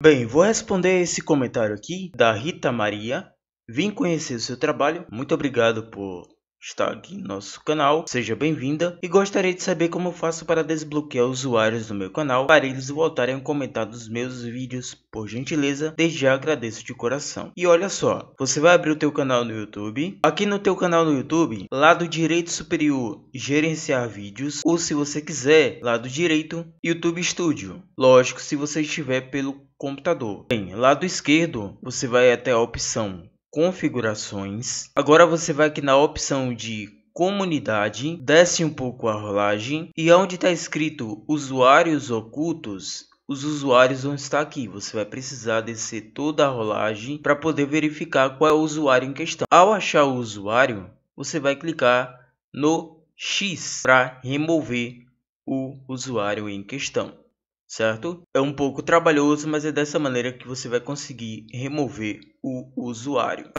Bem, vou responder esse comentário aqui da Rita Maria. Vim conhecer o seu trabalho. Muito obrigado por está aqui nosso canal, seja bem-vinda e gostaria de saber como faço para desbloquear usuários do meu canal para eles voltarem a comentar dos meus vídeos, por gentileza, desde já agradeço de coração. E olha só, você vai abrir o teu canal no YouTube, aqui no teu canal no YouTube, lado direito superior, gerenciar vídeos, ou se você quiser, lado direito, YouTube Studio. Lógico, se você estiver pelo computador. Bem, lado esquerdo, você vai até a opção configurações. Agora você vai aqui na opção de comunidade, desce um pouco a rolagem e onde está escrito usuários ocultos, os usuários vão estar aqui. Você vai precisar descer toda a rolagem para poder verificar qual é o usuário em questão. Ao achar o usuário, você vai clicar no X para remover o usuário em questão certo? É um pouco trabalhoso, mas é dessa maneira que você vai conseguir remover o usuário.